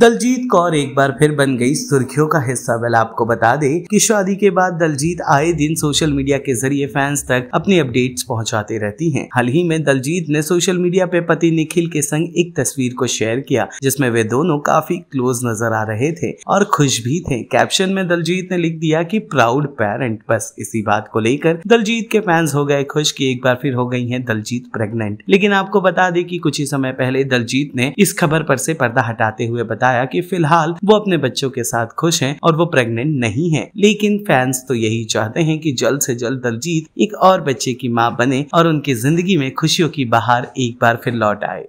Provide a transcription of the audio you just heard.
दलजीत कौर एक बार फिर बन गई सुर्खियों का हिस्सा वेल आपको बता दे कि शादी के बाद दलजीत आए दिन सोशल मीडिया के जरिए फैंस तक अपनी अपडेट्स पहुंचाते रहती हैं। हाल ही में दलजीत ने सोशल मीडिया पे पति निखिल के संग एक तस्वीर को शेयर किया जिसमें वे दोनों काफी क्लोज नजर आ रहे थे और खुश भी थे कैप्शन में दलजीत ने लिख दिया की प्राउड पेरेंट बस इसी बात को लेकर दलजीत के फैंस हो गए खुश की एक बार फिर हो गई है दलजीत प्रेगनेंट लेकिन आपको बता दे की कुछ ही समय पहले दलजीत ने इस खबर पर से पर्दा हटाते हुए बताया कि फिलहाल वो अपने बच्चों के साथ खुश हैं और वो प्रेग्नेंट नहीं है लेकिन फैंस तो यही चाहते हैं कि जल्द से जल्द दलजीत एक और बच्चे की माँ बने और उनकी जिंदगी में खुशियों की बहार एक बार फिर लौट आए